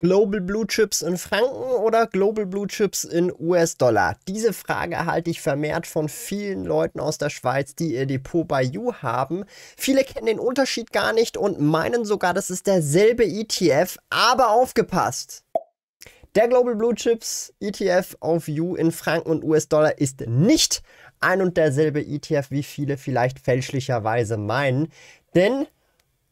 Global Blue Chips in Franken oder Global Blue Chips in US-Dollar? Diese Frage halte ich vermehrt von vielen Leuten aus der Schweiz, die ihr Depot bei You haben. Viele kennen den Unterschied gar nicht und meinen sogar, das ist derselbe ETF, aber aufgepasst! Der Global Blue Chips ETF auf You in Franken und US-Dollar ist nicht ein und derselbe ETF, wie viele vielleicht fälschlicherweise meinen. Denn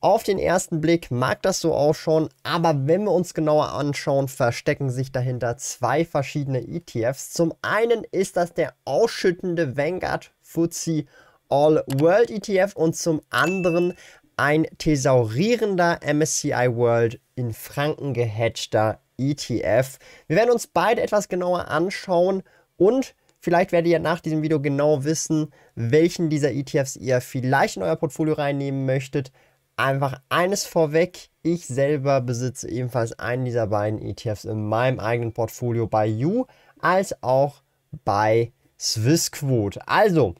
auf den ersten Blick mag das so ausschauen, aber wenn wir uns genauer anschauen, verstecken sich dahinter zwei verschiedene ETFs. Zum einen ist das der ausschüttende Vanguard FTSE All World ETF und zum anderen ein thesaurierender MSCI World in Franken gehatchter ETF. Wir werden uns beide etwas genauer anschauen und Vielleicht werdet ihr nach diesem Video genau wissen, welchen dieser ETFs ihr vielleicht in euer Portfolio reinnehmen möchtet einfach eines vorweg. Ich selber besitze ebenfalls einen dieser beiden ETFs in meinem eigenen Portfolio bei You als auch bei Swissquote. Also,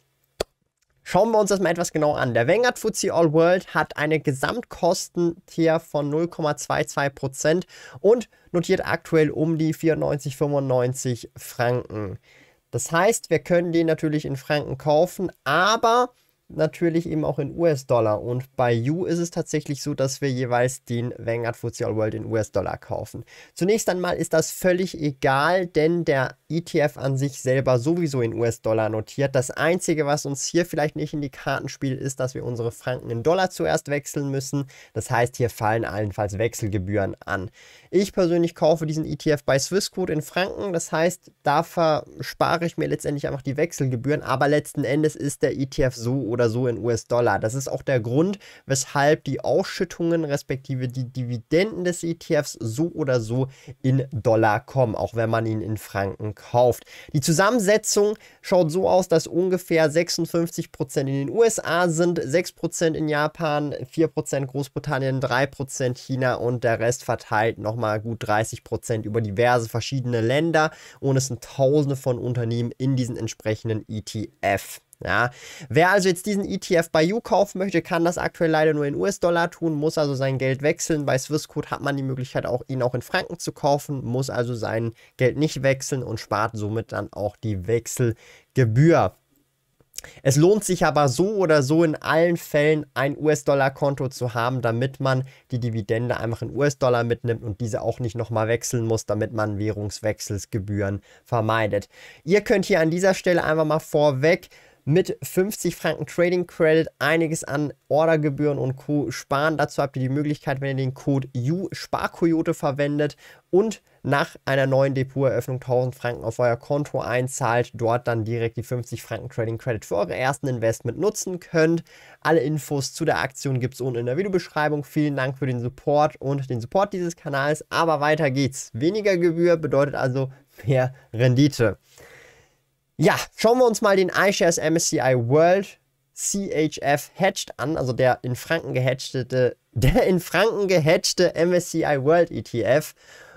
Schauen wir uns das mal etwas genauer an. Der Vanguard FTSE All World hat eine Gesamtkostentier von 0,22% und notiert aktuell um die 94,95 Franken. Das heißt, wir können den natürlich in Franken kaufen, aber natürlich eben auch in US-Dollar. Und bei You ist es tatsächlich so, dass wir jeweils den Vanguard FTSE All World in US-Dollar kaufen. Zunächst einmal ist das völlig egal, denn der ETF an sich selber sowieso in US-Dollar notiert. Das Einzige, was uns hier vielleicht nicht in die Karten spielt, ist, dass wir unsere Franken in Dollar zuerst wechseln müssen. Das heißt, hier fallen allenfalls Wechselgebühren an. Ich persönlich kaufe diesen ETF bei Swissquote in Franken. Das heißt, da verspare ich mir letztendlich einfach die Wechselgebühren. Aber letzten Endes ist der ETF so oder so in US-Dollar. Das ist auch der Grund, weshalb die Ausschüttungen respektive die Dividenden des ETFs so oder so in Dollar kommen, auch wenn man ihn in Franken kauft. Die Zusammensetzung schaut so aus, dass ungefähr 56% Prozent in den USA sind, 6% in Japan, 4% Großbritannien, 3% China und der Rest verteilt nochmal gut 30% Prozent über diverse verschiedene Länder und es sind tausende von Unternehmen in diesen entsprechenden ETF. Ja. Wer also jetzt diesen ETF bei You kaufen möchte, kann das aktuell leider nur in US-Dollar tun, muss also sein Geld wechseln. Bei Swissquote hat man die Möglichkeit, auch ihn auch in Franken zu kaufen, muss also sein Geld nicht wechseln und spart somit dann auch die Wechselgebühr. Es lohnt sich aber so oder so in allen Fällen ein US-Dollar-Konto zu haben, damit man die Dividende einfach in US-Dollar mitnimmt und diese auch nicht nochmal wechseln muss, damit man Währungswechselsgebühren vermeidet. Ihr könnt hier an dieser Stelle einfach mal vorweg mit 50 Franken Trading Credit einiges an Ordergebühren und Co. sparen. Dazu habt ihr die Möglichkeit, wenn ihr den Code U Sparkoyote verwendet und nach einer neuen Depoteröffnung 1000 Franken auf euer Konto einzahlt, dort dann direkt die 50 Franken Trading Credit für eure ersten Investment nutzen könnt. Alle Infos zu der Aktion gibt es unten in der Videobeschreibung. Vielen Dank für den Support und den Support dieses Kanals. Aber weiter geht's. Weniger Gebühr bedeutet also mehr Rendite. Ja, schauen wir uns mal den iShares MSCI World CHF Hedged an, also der in Franken gehatchte, der in Franken gehatchte MSCI World ETF.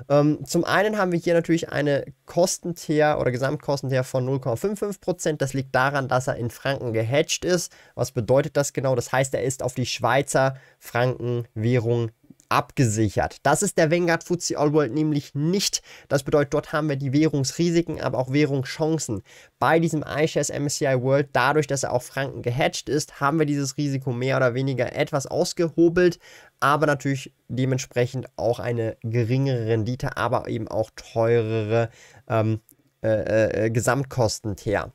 Ähm, zum einen haben wir hier natürlich eine Kostenteer oder Gesamtkostenteer von 0,55%. Das liegt daran, dass er in Franken gehatcht ist. Was bedeutet das genau? Das heißt, er ist auf die Schweizer Frankenwährung abgesichert. Das ist der Vanguard FTSE All World nämlich nicht. Das bedeutet, dort haben wir die Währungsrisiken, aber auch Währungschancen. Bei diesem iShares MSCI World, dadurch, dass er auf Franken gehatcht ist, haben wir dieses Risiko mehr oder weniger etwas ausgehobelt, aber natürlich dementsprechend auch eine geringere Rendite, aber eben auch teurere ähm, äh, äh, äh Gesamtkosten her.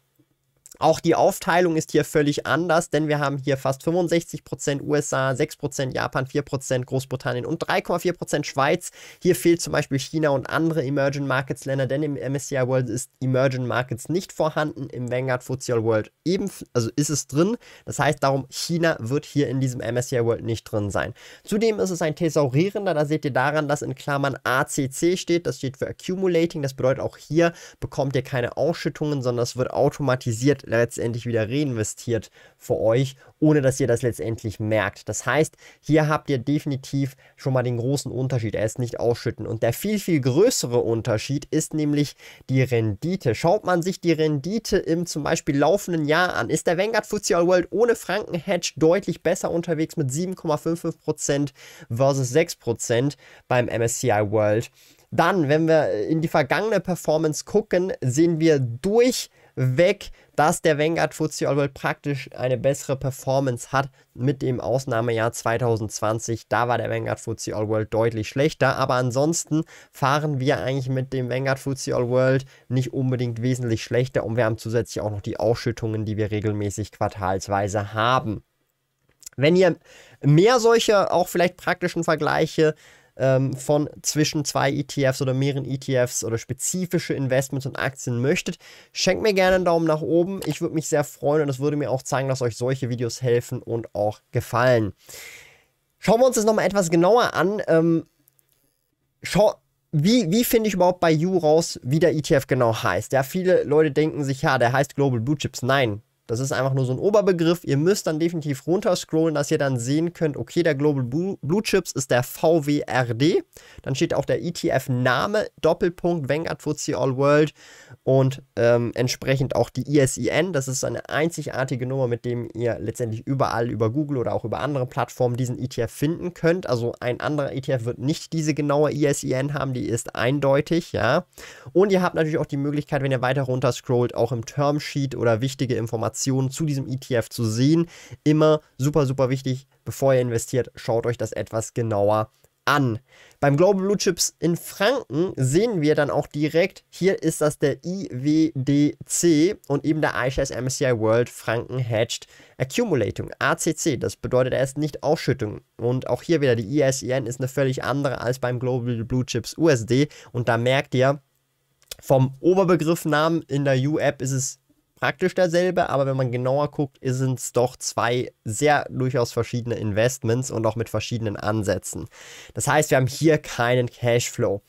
Auch die Aufteilung ist hier völlig anders, denn wir haben hier fast 65% USA, 6% Japan, 4% Großbritannien und 3,4% Schweiz. Hier fehlt zum Beispiel China und andere Emerging Markets Länder, denn im MSCI World ist Emerging Markets nicht vorhanden, im Vanguard FTSE World eben, also ist es drin. Das heißt darum, China wird hier in diesem MSCI World nicht drin sein. Zudem ist es ein thesaurierender, da seht ihr daran, dass in Klammern ACC steht, das steht für Accumulating, das bedeutet auch hier bekommt ihr keine Ausschüttungen, sondern es wird automatisiert letztendlich wieder reinvestiert für euch, ohne dass ihr das letztendlich merkt. Das heißt, hier habt ihr definitiv schon mal den großen Unterschied. Er ist nicht ausschütten. Und der viel, viel größere Unterschied ist nämlich die Rendite. Schaut man sich die Rendite im zum Beispiel laufenden Jahr an, ist der Vanguard FTSE All World ohne Franken-Hedge deutlich besser unterwegs mit 7,55% versus 6% beim MSCI World. Dann, wenn wir in die vergangene Performance gucken, sehen wir durch weg, dass der Vanguard FTSE All World praktisch eine bessere Performance hat mit dem Ausnahmejahr 2020. Da war der Vanguard FTSE All World deutlich schlechter, aber ansonsten fahren wir eigentlich mit dem Vanguard FTSE All World nicht unbedingt wesentlich schlechter und wir haben zusätzlich auch noch die Ausschüttungen, die wir regelmäßig quartalsweise haben. Wenn ihr mehr solcher auch vielleicht praktischen Vergleiche ähm, von zwischen zwei ETFs oder mehreren ETFs oder spezifische Investments und Aktien möchtet, schenkt mir gerne einen Daumen nach oben. Ich würde mich sehr freuen und das würde mir auch zeigen, dass euch solche Videos helfen und auch gefallen. Schauen wir uns das nochmal etwas genauer an. Ähm, schau, wie, wie finde ich überhaupt bei You raus, wie der ETF genau heißt? Ja, viele Leute denken sich, ja, der heißt Global Blue Chips. Nein, das ist einfach nur so ein Oberbegriff. Ihr müsst dann definitiv runterscrollen, dass ihr dann sehen könnt, okay, der Global Blue Chips ist der VWRD. Dann steht auch der ETF-Name, Doppelpunkt, Vanguard FTSE All World und ähm, entsprechend auch die ISIN. Das ist eine einzigartige Nummer, mit dem ihr letztendlich überall über Google oder auch über andere Plattformen diesen ETF finden könnt. Also ein anderer ETF wird nicht diese genaue ISIN haben, die ist eindeutig, ja. Und ihr habt natürlich auch die Möglichkeit, wenn ihr weiter runterscrollt, auch im Termsheet oder wichtige Informationen Informationen zu diesem ETF zu sehen. Immer super, super wichtig, bevor ihr investiert, schaut euch das etwas genauer an Beim Global Blue Chips in Franken sehen wir dann auch direkt, hier ist das der IWDC und eben der iShares MSCI World Franken Hedged Accumulating, ACC. Das bedeutet, er ist nicht Ausschüttung. Und auch hier wieder, die ISIN e ist eine völlig andere als beim Global Blue Chips USD. Und da merkt ihr, vom Oberbegriff Namen in der U-App ist es praktisch derselbe, aber wenn man genauer guckt, sind es doch zwei sehr durchaus verschiedene Investments und auch mit verschiedenen Ansätzen. Das heißt, wir haben hier keinen Cashflow.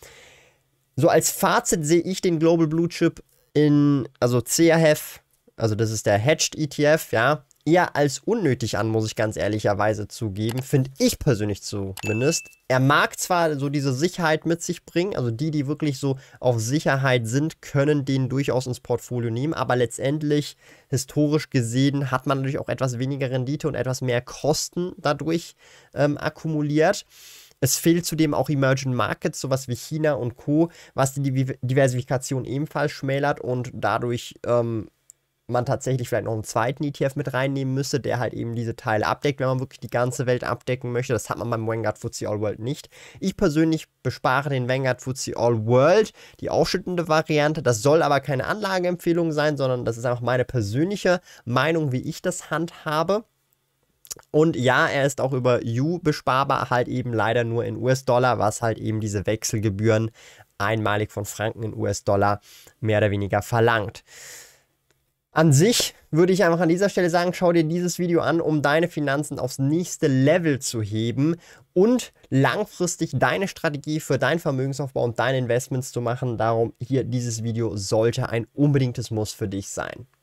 So als Fazit sehe ich den Global Blue Chip in, also CRF, also das ist der Hedged ETF, ja, eher als unnötig an, muss ich ganz ehrlicherweise zugeben. Finde ich persönlich zumindest. Er mag zwar so diese Sicherheit mit sich bringen, also die, die wirklich so auf Sicherheit sind, können den durchaus ins Portfolio nehmen, aber letztendlich, historisch gesehen, hat man natürlich auch etwas weniger Rendite und etwas mehr Kosten dadurch ähm, akkumuliert. Es fehlt zudem auch Emerging Markets, sowas wie China und Co., was die Diversifikation ebenfalls schmälert und dadurch ähm, man tatsächlich vielleicht noch einen zweiten ETF mit reinnehmen müsste, der halt eben diese Teile abdeckt, wenn man wirklich die ganze Welt abdecken möchte. Das hat man beim Vanguard FTSE All World nicht. Ich persönlich bespare den Vanguard FTSE All World, die ausschüttende Variante. Das soll aber keine Anlageempfehlung sein, sondern das ist einfach meine persönliche Meinung, wie ich das handhabe. Und ja, er ist auch über U besparbar, halt eben leider nur in US-Dollar, was halt eben diese Wechselgebühren einmalig von Franken in US-Dollar mehr oder weniger verlangt. An sich würde ich einfach an dieser Stelle sagen, schau dir dieses Video an, um deine Finanzen aufs nächste Level zu heben und langfristig deine Strategie für deinen Vermögensaufbau und deine Investments zu machen. Darum hier dieses Video sollte ein unbedingtes Muss für dich sein.